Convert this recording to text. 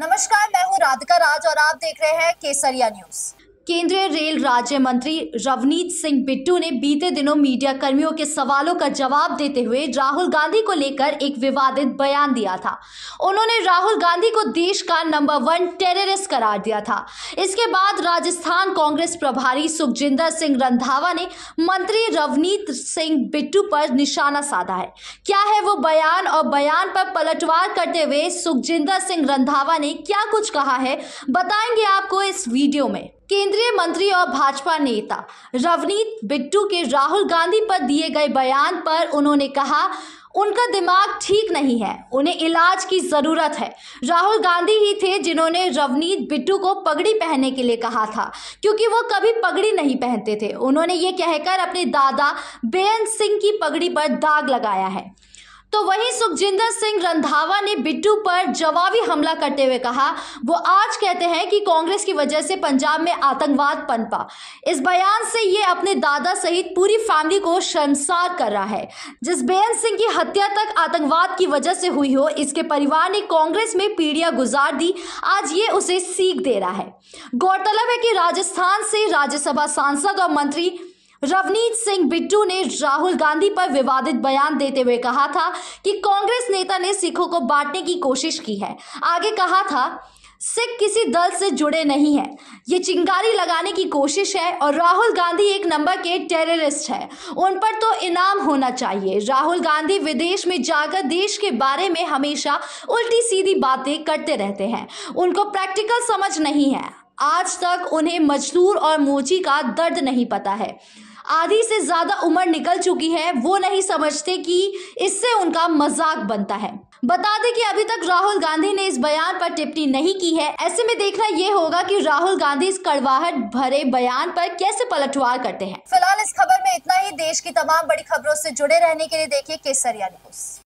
नमस्कार मैं हूँ राधिका राज और आप देख रहे हैं केसरिया न्यूज केंद्रीय रेल राज्य मंत्री रवनीत सिंह बिट्टू ने बीते दिनों मीडिया कर्मियों के सवालों का जवाब देते हुए राहुल गांधी को लेकर एक विवादित बयान दिया था उन्होंने राहुल गांधी को देश का नंबर वन टेररिस्ट करार दिया था इसके बाद राजस्थान कांग्रेस प्रभारी सुखजिंदर सिंह रंधावा ने मंत्री रवनीत सिंह बिट्टू पर निशाना साधा है क्या है वो बयान और बयान पर पलटवार करते हुए सुखजिंदर सिंह रंधावा ने क्या कुछ कहा है बताएंगे आपको इस वीडियो में केंद्रीय मंत्री और भाजपा नेता रवनीत बिट्टू के राहुल गांधी पर दिए गए बयान पर उन्होंने कहा उनका दिमाग ठीक नहीं है उन्हें इलाज की ज़रूरत है राहुल गांधी ही थे जिन्होंने रवनीत बिट्टू को पगड़ी पहनने के लिए कहा था क्योंकि वो कभी पगड़ी नहीं पहनते थे उन्होंने ये कहकर अपने दादा बेअंत सिंह की पगड़ी पर दाग लगाया है तो वहीं सुखजिंदर सिंह रंधावा ने बिट्टू पर जवाबी हमला करते हुए कहा वो आज कहते हैं कि कांग्रेस की वजह से पंजाब में आतंकवाद पनपा इस बयान से ये अपने दादा सहित पूरी फैमिली को शर्मसार कर रहा है जिस बेअंत सिंह की हत्या तक आतंकवाद की वजह से हुई हो इसके परिवार ने कांग्रेस में पीढ़ियां गुजार दी आज ये उसे सीख दे रहा है गौरतलब है कि राजस्थान से राज्यसभा सांसद और मंत्री रवनीत सिंह बिट्टू ने राहुल गांधी पर विवादित बयान देते हुए कहा था कि कांग्रेस नेता ने सिखों को बांटने की कोशिश की है आगे कहा था सिख किसी दल से जुड़े नहीं है ये चिंगारी लगाने की कोशिश है और राहुल गांधी एक नंबर के टेररिस्ट है उन पर तो इनाम होना चाहिए राहुल गांधी विदेश में जाकर देश के बारे में हमेशा उल्टी सीधी बातें करते रहते हैं उनको प्रैक्टिकल समझ नहीं है आज तक उन्हें मजदूर और मोची का दर्द नहीं पता है आधी से ज़्यादा उम्र निकल चुकी है वो नहीं समझते कि इससे उनका मजाक बनता है बता दें कि अभी तक राहुल गांधी ने इस बयान पर टिप्पणी नहीं की है ऐसे में देखना ये होगा कि राहुल गांधी इस कड़वाहट भरे बयान पर कैसे पलटवार करते हैं फिलहाल इस खबर में इतना ही देश की तमाम बड़ी खबरों से जुड़े रहने के लिए देखिए केसरिया न्यूज